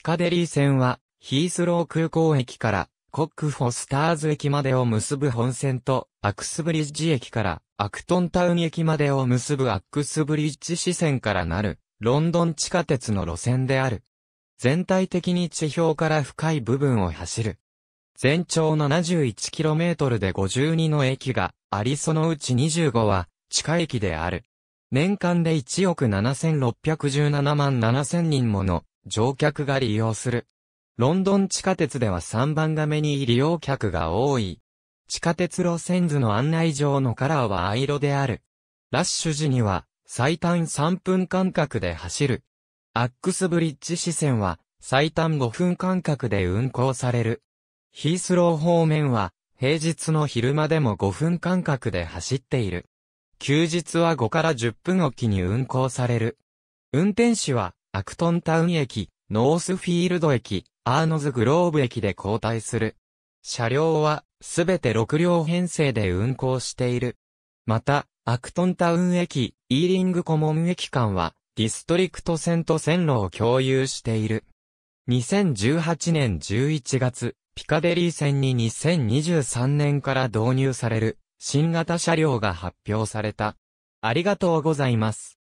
ピカデリー線は、ヒースロー空港駅から、コックフォスターズ駅までを結ぶ本線と、アクスブリッジ駅から、アクトンタウン駅までを結ぶアクスブリッジ支線からなる、ロンドン地下鉄の路線である。全体的に地表から深い部分を走る。全長 71km で52の駅がありそのうち25は地下駅である。年間で1億7617万7000人もの乗客が利用する。ロンドン地下鉄では3番目に利用客が多い。地下鉄路線図の案内状のカラーは藍色である。ラッシュ時には最短3分間隔で走る。アックスブリッジ支線は最短5分間隔で運行される。ヒースロー方面は平日の昼間でも5分間隔で走っている。休日は5から10分おきに運行される。運転士はアクトンタウン駅、ノースフィールド駅、アーノズグローブ駅で交代する。車両は、すべて6両編成で運行している。また、アクトンタウン駅、イーリングコモン駅間は、ディストリクト線と線路を共有している。2018年11月、ピカデリー線に2023年から導入される、新型車両が発表された。ありがとうございます。